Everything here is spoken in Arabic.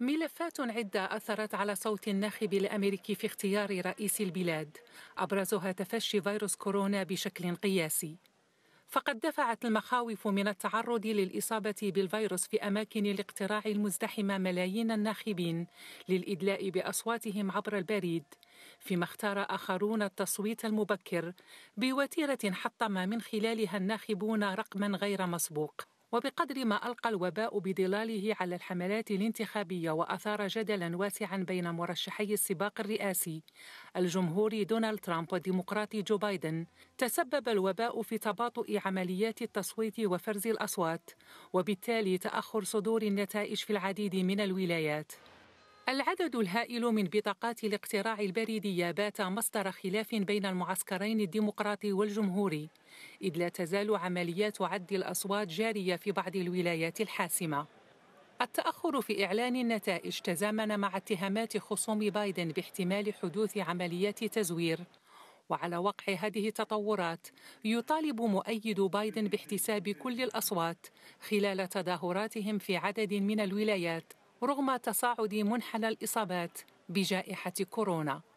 ملفات عدة أثرت على صوت الناخب الأمريكي في اختيار رئيس البلاد أبرزها تفشي فيروس كورونا بشكل قياسي فقد دفعت المخاوف من التعرض للإصابة بالفيروس في أماكن الاقتراع المزدحمة ملايين الناخبين للإدلاء بأصواتهم عبر البريد فيما اختار آخرون التصويت المبكر بوتيرة حطم من خلالها الناخبون رقما غير مسبوق وبقدر ما ألقى الوباء بظلاله على الحملات الانتخابية وأثار جدلا واسعا بين مرشحي السباق الرئاسي الجمهوري دونالد ترامب والديمقراطي جو بايدن تسبب الوباء في تباطؤ عمليات التصويت وفرز الأصوات وبالتالي تأخر صدور النتائج في العديد من الولايات العدد الهائل من بطاقات الاقتراع البريدية بات مصدر خلاف بين المعسكرين الديمقراطي والجمهوري إذ لا تزال عمليات عد الأصوات جارية في بعض الولايات الحاسمة التأخر في إعلان النتائج تزامن مع اتهامات خصوم بايدن باحتمال حدوث عمليات تزوير وعلى وقع هذه التطورات يطالب مؤيد بايدن باحتساب كل الأصوات خلال تظاهراتهم في عدد من الولايات رغم تصاعد منحنى الإصابات بجائحة كورونا